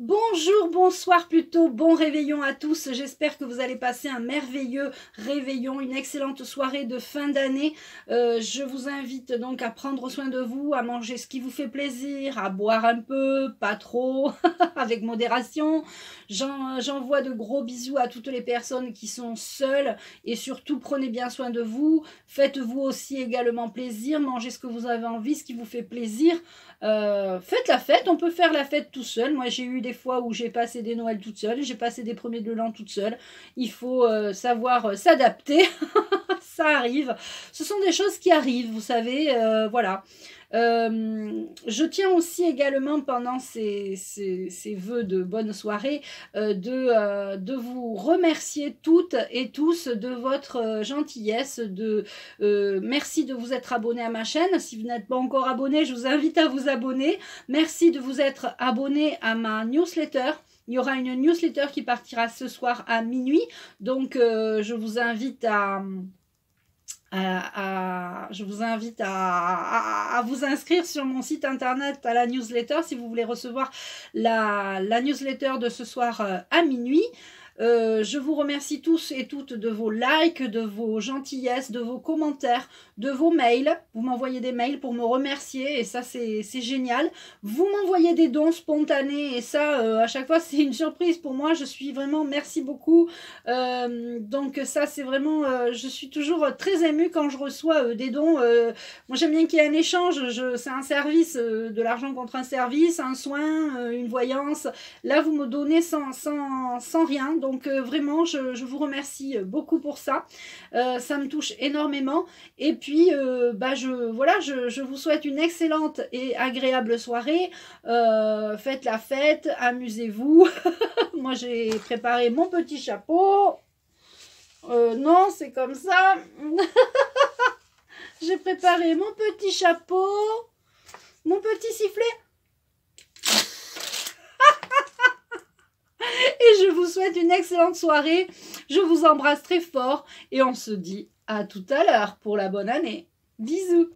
Bonjour, bonsoir plutôt, bon réveillon à tous. J'espère que vous allez passer un merveilleux réveillon, une excellente soirée de fin d'année. Euh, je vous invite donc à prendre soin de vous, à manger ce qui vous fait plaisir, à boire un peu, pas trop, avec modération. J'envoie de gros bisous à toutes les personnes qui sont seules et surtout prenez bien soin de vous. Faites-vous aussi également plaisir, mangez ce que vous avez envie, ce qui vous fait plaisir. Euh, faites la fête, on peut faire la fête tout seul. Moi j'ai eu des fois où j'ai passé des Noëls toute seule, j'ai passé des premiers de l'an toute seule. Il faut euh, savoir euh, s'adapter. ça arrive. Ce sont des choses qui arrivent, vous savez, euh, voilà. Euh, je tiens aussi également pendant ces, ces, vœux de bonne soirée euh, de, de, vous remercier toutes et tous de votre gentillesse. De, merci de vous être abonné à ma chaîne. Si vous n'êtes pas encore abonné, je vous invite à vous abonner. Merci de vous être abonné à ma newsletter. Il y aura une newsletter qui partira ce soir à minuit. Donc je vous invite à je vous invite à, vous inscrire sur mon site internet à la newsletter si vous voulez recevoir la newsletter de ce soir euh, à minuit. Euh, je vous remercie tous et toutes de vos likes, de vos gentillesses, de vos commentaires, de vos mails. Vous m'envoyez des mails pour me remercier et ça c'est génial. Vous m'envoyez des dons spontanés et ça euh, à chaque fois c'est une surprise pour moi. Je suis vraiment merci beaucoup. Euh, donc ça c'est vraiment, je suis toujours très émue quand je reçois des dons. moi j'aime bien qu'il y ait un échange. C'est un service, de l'argent contre un service, un soin, une voyance. Là vous me donnez sans, sans, sans rien. Donc euh, vraiment, je, vous remercie euh, beaucoup pour ça. Euh, ça me touche énormément. Et puis, bah, je, voilà, je, vous souhaite une excellente et agréable soirée. faites la fête, amusez-vous. Moi, j'ai préparé mon petit chapeau. non, c'est comme ça. j'ai préparé mon petit chapeau, mon petit sifflet. souhaite une excellente soirée. Je vous embrasse très fort et on se dit à tout à l'heure pour la bonne année. Bisous